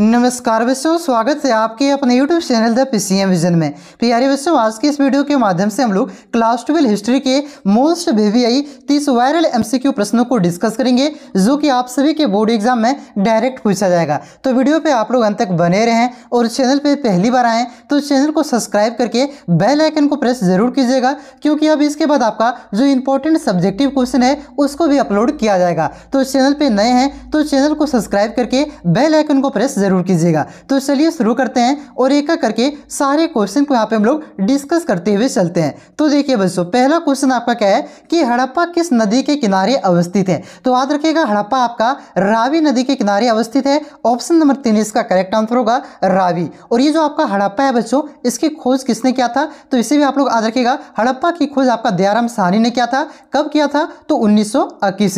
नमस्कार बच्चों स्वागत है आपके अपने YouTube channel the P C vision में प्यारे बच्चों आज की इस वीडियो के माध्यम से हम लोग क्लास ट्वेल्व हिस्ट्री के मोस्ट आई तीस वायरल एमसीक्यू प्रश्नों को डिस्कस करेंगे जो कि आप सभी के बोर्ड एग्जाम में डायरेक्ट पूछा जाएगा तो वीडियो पे आप लोग अंत तक बने रहें और चैनल पर पहली बार आएँ तो चैनल को सब्सक्राइब करके बेलाइकन को प्रेस जरूर कीजिएगा क्योंकि अब इसके बाद आपका जो इंपॉर्टेंट सब्जेक्टिव क्वेश्चन है उसको भी अपलोड किया जाएगा तो चैनल पर नए हैं तो चैनल को सब्सक्राइब करके बेलाइकन को प्रेस ज़रूर कीजिएगा तो चलिए शुरू करते हैं और एक एक करके सारे क्वेश्चन को यहाँ पे हम लोग डिस्कस करते हुए चलते हैं तो देखिए बच्चों पहला क्वेश्चन आपका क्या है कि हड़प्पा किस नदी के किनारे अवस्थित है तो याद रखिएगा हड़प्पा आपका रावी नदी के किनारे अवस्थित है ऑप्शन नंबर तीन इसका करेक्ट आंसर होगा रावी और ये जो आपका हड़प्पा है बच्चों इसकी खोज किसने किया था तो इसे भी आप लोग याद रखिएगा हड़प्पा की खोज आपका दयाराम साहनी ने किया था कब किया था तो उन्नीस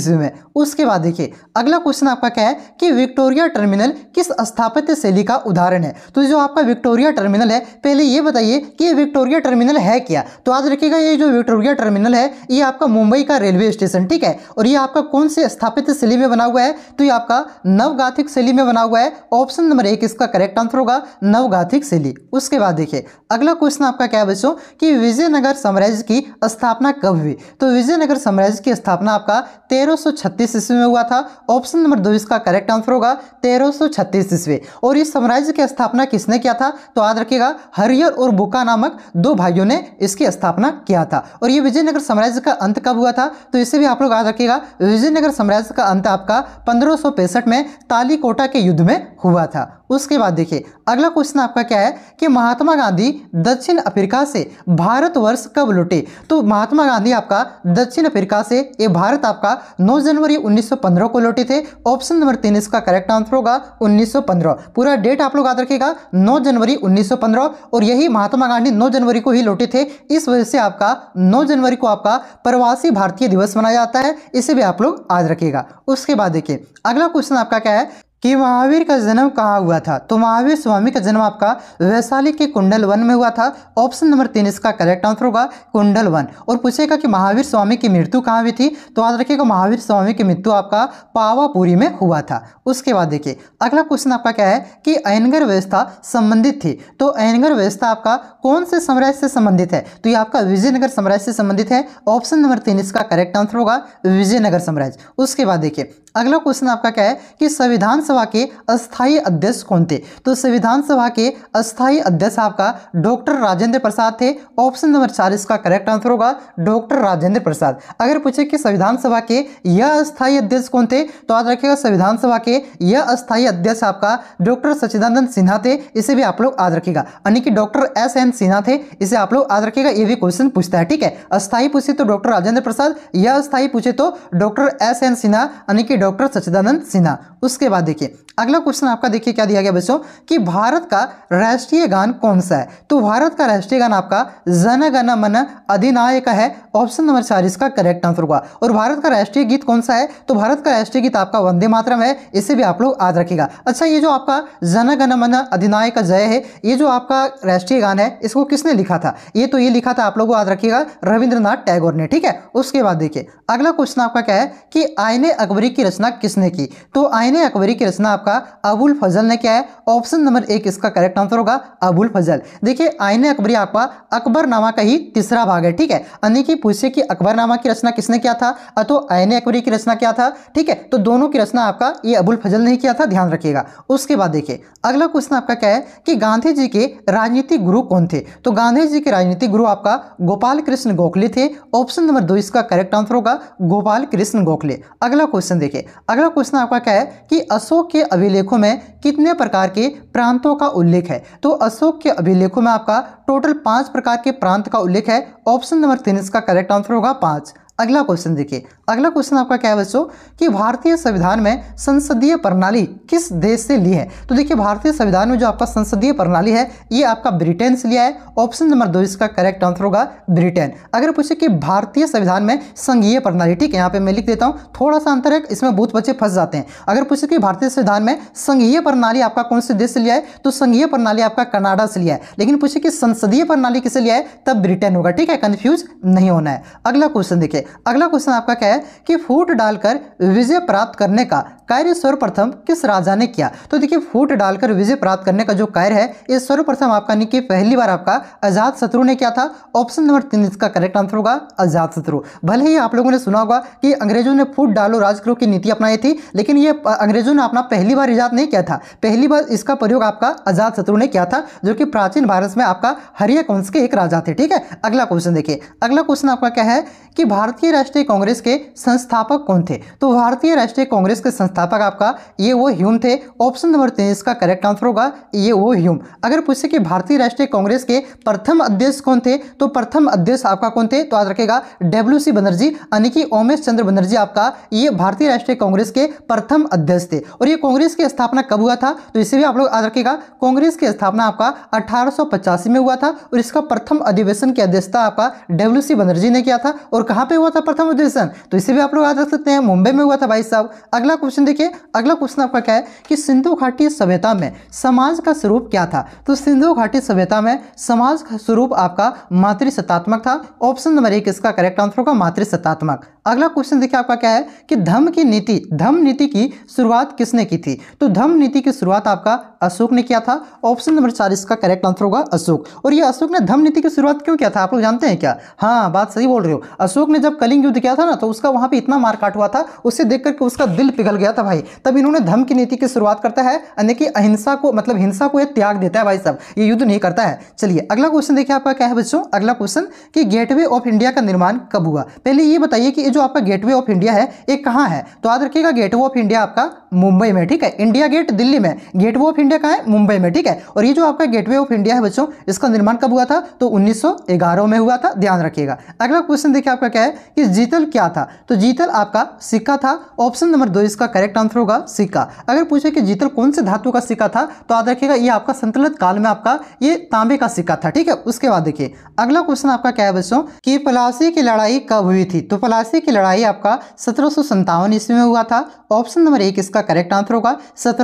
ईस्वी में उसके बाद देखिए अगला क्वेश्चन आपका क्या है कि विक्टोरिया टर्मिनल किस स्थापित्य शैली का उदाहरण है तो जो आपका विक्टोरिया टर्मिनल है पहले ये बताइए कि विक्टोरिया टर्मिनल है क्या तो याद रखिएगा ये जो विक्टोरिया टर्मिनल है ये आपका मुंबई का रेलवे स्टेशन ठीक है और ये आपका कौन से स्थापित शैली में बना हुआ है तो ये आपका नवगाथिक शैली में बना हुआ है ऑप्शन नंबर एक इसका करेक्ट आंसर होगा नवगाथिक शैली उसके बाद देखिए अगला क्वेश्चन आपका क्या है बच्चों की विजयनगर साम्राज्य की स्थापना कब हुई तो विजयनगर साम्राज्य की स्थापना आपका तेरह ईस्वी में हुआ था ऑप्शन नंबर दो इसका करेक्ट आंसर होगा तेरह ईस्वी ईस्वी और इस साम्राज्य की स्थापना किसने किया था तो याद रखिएगा हरियर और बुका नामक दो भाइयों ने इसकी स्थापना किया था और ये विजयनगर साम्राज्य का अंत कब हुआ था तो इसे भी आप लोग याद रखिएगा विजयनगर साम्राज्य का अंत आपका पंद्रह में ताली कोटा के युद्ध में हुआ था उसके बाद देखिए अगला क्वेश्चन आपका क्या है कि महात्मा गांधी दक्षिण अफ्रीका से भारतवर्ष कब लौटे तो महात्मा गांधी आपका दक्षिण अफ्रीका से ये भारत आपका 9 जनवरी 1915 को लौटे थे ऑप्शन नंबर तीन इसका करेक्ट आंसर होगा 1915 पूरा डेट आप लोग याद रखेगा 9 जनवरी 1915 और यही महात्मा गांधी 9 जनवरी को ही लौटे थे इस वजह से आपका 9 जनवरी को आपका प्रवासी भारतीय दिवस मनाया जाता है इसे भी आप लोग याद रखिएगा उसके बाद देखिए अगला क्वेश्चन आपका क्या है कि महावीर का जन्म कहाँ हुआ था तो महावीर स्वामी का जन्म आपका वैशाली के कुंडल वन में हुआ था ऑप्शन नंबर तीन इसका करेक्ट आंसर होगा कुंडल वन और पूछेगा कि महावीर स्वामी की मृत्यु कहाँ हुई थी तो याद रखिएगा महावीर स्वामी की मृत्यु आपका पावापुरी में हुआ था उसके बाद देखिए अगला क्वेश्चन आपका क्या है कि अयनगर व्यवस्था संबंधित थी तो अयनगर व्यवस्था आपका कौन से साम्राज्य से संबंधित है तो ये आपका विजयनगर साम्राज्य से संबंधित है ऑप्शन नंबर तीन इसका करेक्ट आंसर होगा विजयनगर साम्राज्य उसके बाद देखिए अगला क्वेश्चन आपका क्या है कि संविधान सभा के अस्थायी अध्यक्ष कौन थे तो संविधान सभा के अस्थायी अध्यक्ष आपका डॉक्टर राजेंद्र प्रसाद थे ऑप्शन नंबर चार इसका करेक्ट आंसर होगा डॉक्टर राजेंद्र प्रसाद अगर पूछे कि संविधान सभा के यह अस्थाई अध्यक्ष कौन थे तो याद रखिएगा संविधान सभा के यह अस्थायी अध्यक्ष आपका डॉक्टर सचिदानंद सिन्हा थे इसे भी आप लोग याद रखेगा यानी कि डॉक्टर एस एन सिन्हा थे इसे आप लोग याद रखेगा ये भी क्वेश्चन पूछता है ठीक है अस्थायी पूछे तो डॉक्टर राजेंद्र प्रसाद यह अस्थायी पूछे तो डॉक्टर एस एन सिन्हा यानी कि डॉक्टर सच्चिदानंद सिन्हा उसके बाद देखिए अगला क्वेश्चन आपका देखिए क्या दिया गया बच्चों कि भारत का राष्ट्रीय गान कौन सा है तो भारत का राष्ट्रीय गान आपका जन गण मन अधिनायक है ऑप्शन नंबर चार इसका करेक्ट आंसर होगा और भारत का राष्ट्रीय गीत कौन सा है तो भारत का राष्ट्रीय गीत आपका वंदे मातरम है इसे भी आप लोग याद रखेगा अच्छा ये जो आपका जन गण मन अधिनायक जय है ये जो आपका राष्ट्रीय गान है इसको किसने लिखा था ये तो ये लिखा था आप लोगों को याद रखिएगा रविंद्रनाथ टैगोर ने ठीक है उसके बाद देखिए अगला क्वेश्चन आपका क्या है कि आईने अकबरी की रचना किसने की तो आयन अकबरी की रचना आपका अबुल फजल ने क्या है ऑप्शन नंबर एक इसका करेक्ट आंसर होगा अबुल फजल देखिए आयन अकबरी आपका अकबरनामा का ही तीसरा भाग है ठीक है यानी कि पूछे कि अकबरनामा की रचना किसने किया था तो आयन अकबरी की रचना क्या था ठीक है तो दोनों की रचना आपका ये अबुल फजल ने किया था ध्यान रखिएगा उसके बाद देखिए अगला क्वेश्चन आपका क्या है कि गांधी जी के राजनीतिक गुरु कौन थे तो गांधी जी के राजनीतिक गुरु आपका गोपाल कृष्ण गोखले थे ऑप्शन नंबर दो इसका करेक्ट आंसर होगा गोपाल कृष्ण गोखले अगला क्वेश्चन देखिए अगला क्वेश्चन आपका क्या है कि अशोक के अभिलेखों में कितने प्रकार के प्रांतों का उल्लेख है तो अशोक के अभिलेखों में आपका टोटल पांच प्रकार के प्रांत का उल्लेख है ऑप्शन नंबर तीन इसका करेक्ट आंसर होगा पांच अगला क्वेश्चन देखिए अगला क्वेश्चन आपका क्या है बच्चों कि भारतीय संविधान में संसदीय प्रणाली किस देश से ली है तो देखिए भारतीय संविधान में जो आपका संसदीय प्रणाली है ये आपका ब्रिटेन से लिया है ऑप्शन नंबर दो इसका करेक्ट आंसर होगा ब्रिटेन अगर पूछे कि भारतीय संविधान में संघीय प्रणाली ठीक है यहाँ पर मैं लिख देता हूँ थोड़ा सा अंतर है इसमें बहुत बच्चे फंस जाते हैं अगर पूछे कि भारतीय संविधान में संघीय प्रणाली आपका कौन से देश से लिया है तो संघीय प्रणाली आपका कनाडा से लिया है लेकिन पूछे कि संसदीय प्रणाली किसे लिया है तब ब्रिटेन होगा ठीक है कन्फ्यूज नहीं होना है अगला क्वेश्चन देखिए अगला क्वेश्चन आपका क्या है कि फूट डालकर विजय प्राप्त करने का कार्य सर्वप्रथम किस राजा ने किया तो देखिए फूट डालकर विजय प्राप्त करने का जो कार्य है ये सर्वप्रथम आपका नहीं कि पहली बार आपका अजात शत्रु ने किया था ऑप्शन नंबर तीन इसका करेक्ट आंसर होगा अजात शत्रु भले ही आप लोगों ने सुना होगा कि अंग्रेजों ने फूट डालो राजकरो की नीति अपनाई थी लेकिन ये अंग्रेजों ने अपना पहली बार ईजाद नहीं किया था पहली बार इसका प्रयोग आपका अजात शत्रु ने किया था जो कि प्राचीन भारत में आपका हरियक वंश के एक राजा थे ठीक है अगला क्वेश्चन देखिए अगला क्वेश्चन आपका क्या है कि भारत भारतीय राष्ट्रीय कांग्रेस के संस्थापक कौन थे तो भारतीय राष्ट्रीय कांग्रेस के संस्थापक आपका ये वो ह्यूम थे ऑप्शन नंबर तीन इसका करेक्ट आंसर होगा ये वो ह्यूम अगर पूछे कि भारतीय राष्ट्रीय कांग्रेस के प्रथम अध्यक्ष कौन थे तो प्रथम अध्यक्ष आपका कौन थे तो याद रखेगा डब्ल्यू सी बनर्जी यानी कि ओमेश चंद्र बनर्जी आपका ये भारतीय राष्ट्रीय कांग्रेस के प्रथम अध्यक्ष थे और ये कांग्रेस की स्थापना कब हुआ था तो इसे भी आप लोग याद रखेगा कांग्रेस की स्थापना आपका अठारह में हुआ था और इसका प्रथम अधिवेशन की अध्यक्षता आपका डब्ल्यू सी बनर्जी ने किया था और कहाँ पे हुआ था प्रथम अधिवेशन तो इसे भी आप लोग याद रख सकते हैं मुंबई में हुआ था भाई साहब अगला क्वेश्चन देखिए अगला क्वेश्चन आपका क्या है कि सिंधु घाटी सभ्यता में समाज का स्वरूप क्या था तो सिंधु घाटी सभ्यता में समाज का स्वरूप आपका मातृ सत्तात्मक था ऑप्शन नंबर एक इसका करेक्ट आंसर होगा मातृ सत्तात्मक अगला क्वेश्चन देखिए आपका क्या है कि धम्म की नीति धम्म नीति की शुरुआत किसने की थी तो धम्म नीति की शुरुआत आपका अशोक ने किया था ऑप्शन नंबर चार इसका करेक्ट आंसर होगा अशोक और ये अशोक ने धम्म नीति की शुरुआत क्यों किया था आप लोग जानते हैं क्या हाँ बात सही बोल रहे हो अशोक ने जब जब कलिंग युद्ध किया था ना तो उसका वहां पे इतना मार काट हुआ था उससे देख करके उसका दिल पिघल गया था भाई तब इन्होंने धम की नीति की शुरुआत करता है यानी कि अहिंसा को मतलब हिंसा को यह त्याग देता है भाई साहब ये युद्ध नहीं करता है चलिए अगला क्वेश्चन देखिए आपका क्या है बच्चों अगला क्वेश्चन कि गेटवे ऑफ इंडिया का निर्माण कब हुआ पहले ये बताइए कि ये जो आपका गेटवे ऑफ इंडिया है ये कहाँ है तो याद रखिएगा गेटवे ऑफ इंडिया आपका मुंबई में ठीक है इंडिया गेट दिल्ली में गेटवे ऑफ इंडिया कहाँ है मुंबई में ठीक है और ये जो आपका गेटवे ऑफ इंडिया है बच्चों इसका निर्माण कब हुआ था तो 1911 में हुआ था ध्यान रखिएगा अगला क्वेश्चन देखिए आपका क्या है कि जीतल क्या था तो जीतल आपका सिक्का था ऑप्शन नंबर दो इसका करेक्ट आंसर होगा सिक्का अगर पूछे कि जीतल कौन से धातु का सिक्का था तो याद रखिएगा ये आपका संतुलित काल में आपका ये तांबे का सिक्का था ठीक है उसके बाद देखिए अगला क्वेश्चन आपका क्या है बच्चों की पलासी की लड़ाई कब हुई थी तो पलासी की लड़ाई आपका सत्रह ईस्वी में हुआ था ऑप्शन नंबर एक इसका करेक्ट आंसर होगा सत्रह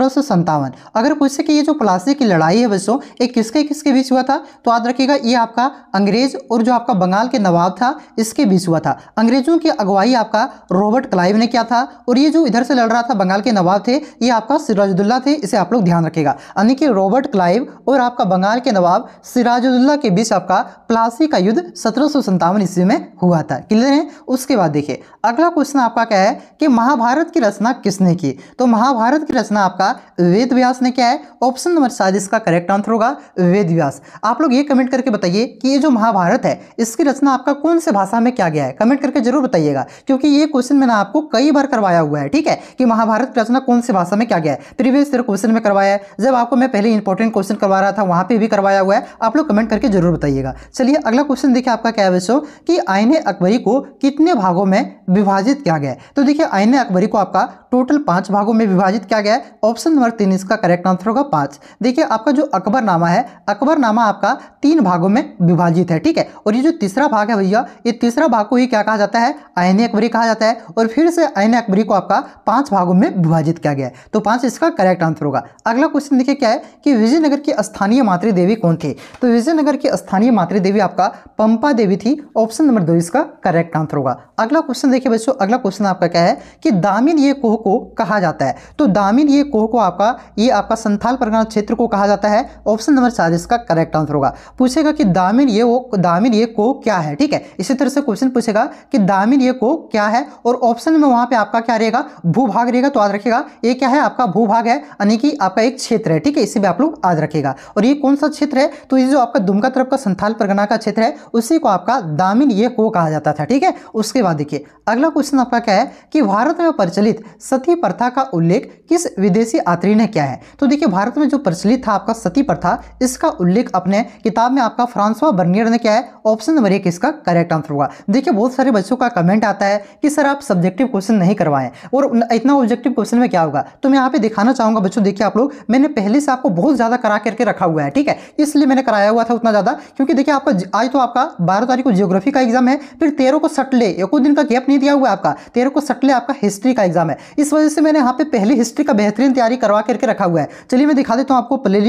अगर पूछे कि ये जो पलासी की लड़ाई है बच्चों एक किसके किसके बीच हुआ था तो याद रखिएगा ये आपका अंग्रेज और जो आपका बंगाल के नवाब था इसके बीच हुआ था अंग्रेजों की अगुवाई आपका रॉबर्ट क्लाइव ने किया था और ये जो इधर से लड़ रहा था बंगाल के नवाब थे ये आपका सिराजुद्दुल्ला थे इसे आप लोग ध्यान रखेगा यानी कि रॉबर्ट क्लाइव और आपका बंगाल के नवाब सिराजुद्दुल्ला के बीच आपका प्लासी का युद्ध सत्रह ईस्वी में हुआ था क्लियर है उसके बाद देखिए अगला क्वेश्चन आपका क्या है कि महाभारत की रचना किसने की तो महाभारत की रचना आपका वेद व्यास ने क्या है ऑप्शन नंबर शायद इसका करेक्ट आंसर होगा वेद व्यास आप लोग ये कमेंट करके बताइए कि ये जो महाभारत है इसकी रचना आपका कौन से भाषा में क्या गया है कमेंट कमेंट करके जरूर बताइएगा क्योंकि ये क्वेश्चन मैंने आपको कई बार करवाया हुआ है ठीक है कि महाभारत की रचना कौन सी भाषा में क्या गया है प्रीवियस ईयर क्वेश्चन में करवाया है जब आपको मैं पहले इंपॉर्टेंट क्वेश्चन करवा रहा था वहां पर भी करवाया हुआ है आप लोग कमेंट करके जरूर बताइएगा चलिए अगला क्वेश्चन देखिए आपका क्या है कि आईने अकबरी को कितने भागों में विभाजित किया गया तो देखिए आईने अकबरी को आपका टोटल पांच भागों में विभाजित किया गया है ऑप्शन नंबर तीन इसका करेक्ट आंसर होगा पांच देखिए आपका जो अकबर नामा है अकबर नामा आपका तीन भागों में विभाजित है ठीक है और ये जो तीसरा भाग है भैया ये तीसरा भाग को ही क्या क्या कहा जाता है आयन अकबरी कहा जाता है और फिर से आयन अकबरी को आपका पांच भागों में विभाजित किया गया तो पांच इसका करेक्ट आंसर होगा अगला क्वेश्चन देखिए क्या है कि विजयनगर की स्थानीय मातृ देवी कौन थी तो विजयनगर की स्थानीय मातृ देवी आपका पंपा देवी थी ऑप्शन नंबर दो इसका करेक्ट आंसर होगा अगला क्वेश्चन देखिए बच्चों अगला क्वेश्चन आपका क्या है कि दामिन ये कोह को कहा जाता है तो दामिन ये कोह को आपका ये आपका संथाल परगना क्षेत्र को कहा जाता है ऑप्शन नंबर चार इसका करेक्ट आंसर होगा पूछेगा कि दामिन ये वो दामिन ये कोह क्या है ठीक है इसी तरह से क्वेश्चन पूछेगा कि दामिन ये को क्या है और ऑप्शन में वहां पे आपका क्या रहेगा भूभाग रहेगा तो याद रखेगा ये क्या है आपका भूभाग है यानी कि आपका एक क्षेत्र है ठीक है इसे भी आप लोग याद रखेगा और ये कौन सा क्षेत्र है तो ये जो आपका दुमका तरफ का संथाल परगना का क्षेत्र है उसी को आपका दामिन ये को कहा जाता था ठीक है उसके बाद देखिए अगला क्वेश्चन आपका क्या है कि भारत में प्रचलित सती प्रथा का उल्लेख किस विदेशी यात्री ने किया है तो देखिये भारत में जो प्रचलित था आपका सती प्रथा इसका उल्लेख अपने किताब में आपका फ्रांसवा बर्नियर ने क्या है ऑप्शन नंबर एक इसका करेक्ट आंसर होगा देखिए बहुत सारे बच्चों का कमेंट आता है कि सर आप सब्जेक्टिव क्वेश्चन नहीं करवाएं और इतना ऑब्जेक्टिव क्वेश्चन में क्या होगा तो मैं यहाँ पे दिखाना चाहूंगा बच्चों देखिए आप लोग मैंने पहले से आपको बहुत ज़्यादा करा करके रखा हुआ है ठीक है इसलिए मैंने कराया हुआ था उतना ज़्यादा क्योंकि देखिए आपका आज तो आपका बारह तारीख को जियोग्राफी का एग्जाम है फिर तेरह को सटले एक दिन का गैप नहीं दिया हुआ आपका तेरह को सटले आपका हिस्ट्री का एग्जाम है इस वजह से मैंने यहाँ पे पहले हिस्ट्री का बेहतरीन तैयारी करवा करके रखा हुआ है चलिए मैं दिखा देता हूँ आपको प्ले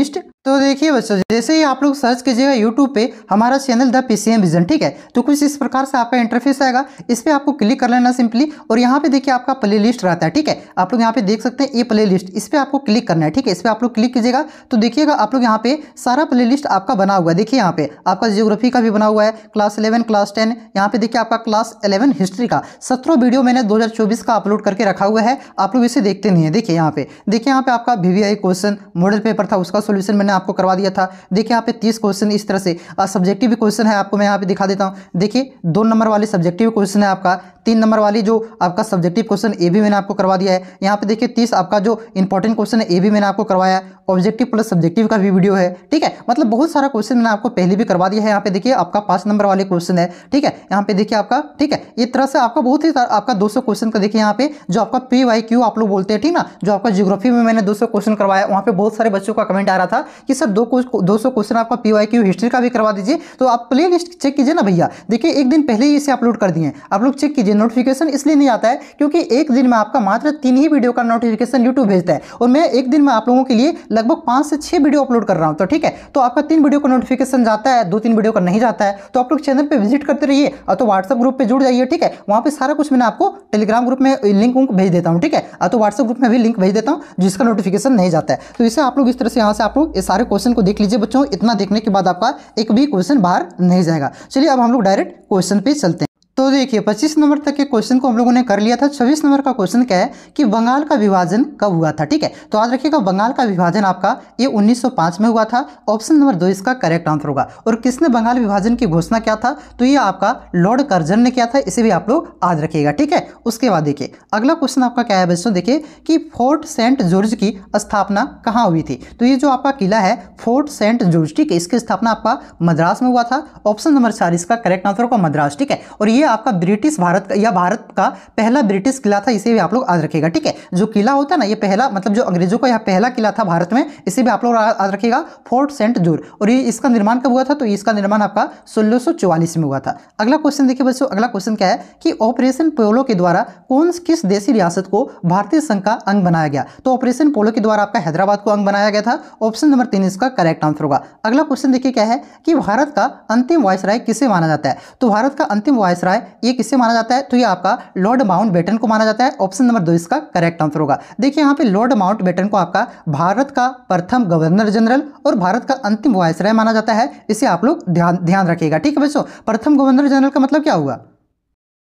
तो देखिए बच्चों जैसे ही आप लोग सर्च कीजिएगा यूट्यूब पे हमारा channel the P C M vision ठीक है तो कुछ इस प्रकार से आपका इंटरफेस इंटरफेस आएगा इस पर आपको क्लिक कर लेना सिंपली और यहाँ पे देखिए आपका प्ले लिस्ट रहता है ठीक है आप लोग यहाँ पे देख सकते हैं ये प्ले लिस्ट इस पर आपको क्लिक करना है ठीक है इस पर आप लोग क्लिक कीजिएगा तो देखिएगा आप लोग यहाँ पे सारा प्ले लिस्ट आपका बना हुआ है देखिए यहाँ पे आपका जियोग्राफी का भी बना हुआ है क्लास इलेवन क्लास टेन यहाँ पे देखिए आपका क्लास इलेवन हिस्ट्री का सत्रह वीडियो मैंने दो का अपलोड करके रखा हुआ है आप लोग इसे देखते नहीं है देखिए यहाँ पे देखिए यहाँ पे आपका वी क्वेश्चन मॉडल पेपर था उसका सोल्यूशन मैंने आपको करवा दिया था देखिए यहाँ पे तीस क्वेश्चन इस तरह से सब्जेक्टिव भी क्वेश्चन है आपको मैं यहाँ पे दिखा देता हूँ देखिए दो नंबर वाले सब्जेक्ट सब्जेक्टिव क्वेश्चन है आपका तीन नंबर वाली जो आपका सब्जेक्टिव क्वेश्चन ए भी मैंने आपको करवा दिया है यहाँ पे देखिए तीस आपका जो इंपॉर्टेंट क्वेश्चन है ए भी मैंने आपको करवाया ऑब्जेक्टिव प्लस सब्जेक्टिव का भी वीडियो है ठीक है मतलब बहुत सारा क्वेश्चन मैंने आपको पहले भी करवा दिया है यहाँ पे देखिए आपका पांच नंबर वाले क्वेश्चन है ठीक है यहाँ पे देखिए आपका ठीक है इस तरह से आपका बहुत ही आपका दो क्वेश्चन का देखिए यहाँ पे जो आपका पी वाई क्यू आप लोग बोलते हैं ठीक ना जो आपका जियोग्राफी में मैंने दो क्वेश्चन करवाया वहाँ पे बहुत सारे बच्चों का कमेंट आ रहा था कि सर दो दो क्वेश्चन आपका पी वाई क्यू हिस्ट्री का भी करवा दीजिए तो आप प्ले लिस्ट चेक कीजिए ना भैया देखिए एक दिन पहले ही इसे अपलोड कर दिए आप लोग चेक कीजिए नोटिफिकेशन इसलिए नहीं आता है क्योंकि एक दिन में आपका मात्र तीन ही वीडियो का नोटिफिकेशन यूट्यूब भेजता है और मैं एक दिन में आप लोगों के लिए लगभग पांच से छह वीडियो अपलोड कर रहा हूं तो ठीक है तो आपका तीन वीडियो का नोटिफिकेशन जाता है दो तीन वीडियो का नहीं जाता है तो आप लोग चैनल पर विजिट करते रहिए और तो व्हाट्सअप ग्रुप पर जुड़ जाइए ठीक है वहाँ पर सारा कुछ मैंने आपको टेलीग्राम ग्रुप में लिंक उंक भेज देता हूँ ठीक है और तो व्हाट्सअप ग्रुप में भी लिंक भेज देता हूँ जिसका नोटिफिकेशन नहीं जाता है तो इसे आप लोग इस तरह से यहाँ से आप लोग सारे क्वेश्चन को देख लीजिए बच्चों इतना देखने के बाद आपका एक भी क्वेश्चन बाहर नहीं जाएगा चलिए अब हम लोग डायरेक्ट क्वेश्चन पे चलते हैं तो देखिए 25 नंबर तक के क्वेश्चन को हम लोगों ने कर लिया था 26 नंबर का क्वेश्चन क्या है कि बंगाल का विभाजन कब हुआ था ठीक है तो आज रखिएगा बंगाल का विभाजन आपका ये 1905 में हुआ था ऑप्शन नंबर दो इसका करेक्ट आंसर होगा और किसने बंगाल विभाजन की घोषणा किया था तो ये आपका लॉर्ड कर्जन ने किया था इसे भी आप लोग याद रखिएगा ठीक है उसके बाद देखिए अगला क्वेश्चन आपका क्या है बच्चों देखिए कि फोर्ट सेंट जॉर्ज की स्थापना कहाँ हुई थी तो ये जो आपका किला है फोर्ट सेंट जॉर्ज ठीक है इसकी स्थापना आपका मद्रास में हुआ था ऑप्शन नंबर चार इसका करेक्ट आंसर होगा मद्रास ठीक है और ये आपका ब्रिटिश भारत का या भारत का पहला ब्रिटिश किला था इसे भी आप लोग याद रखेगा ठीक है जो किला होता है ना ये पहला मतलब जो अंग्रेजों का यह पहला किला था भारत में इसे भी आप लोग याद रखेगा फोर्ट सेंट जोर और ये इसका निर्माण कब हुआ था तो इसका निर्माण आपका सोलह में हुआ था अगला क्वेश्चन देखिए बच्चों अगला क्वेश्चन क्या है कि ऑपरेशन पोलो के द्वारा कौन किस देशी रियासत को भारतीय संघ का अंग बनाया गया तो ऑपरेशन पोलो के द्वारा आपका हैदराबाद को अंग बनाया गया था ऑप्शन नंबर तीन इसका करेक्ट आंसर होगा अगला क्वेश्चन देखिए क्या है कि भारत का अंतिम वायसराय किसे माना जाता है तो भारत का अंतिम वायसराय रहा है ये किससे माना जाता है तो ये आपका लॉर्ड माउंट बेटन को माना जाता है ऑप्शन नंबर दो इसका करेक्ट आंसर होगा देखिए यहाँ पे लॉर्ड माउंट बेटन को आपका भारत का प्रथम गवर्नर जनरल और भारत का अंतिम वायसराय माना जाता है इसे आप लोग ध्यान ध्यान रखिएगा ठीक है बच्चों प्रथम गवर्नर जनरल का मतलब क्या हुआ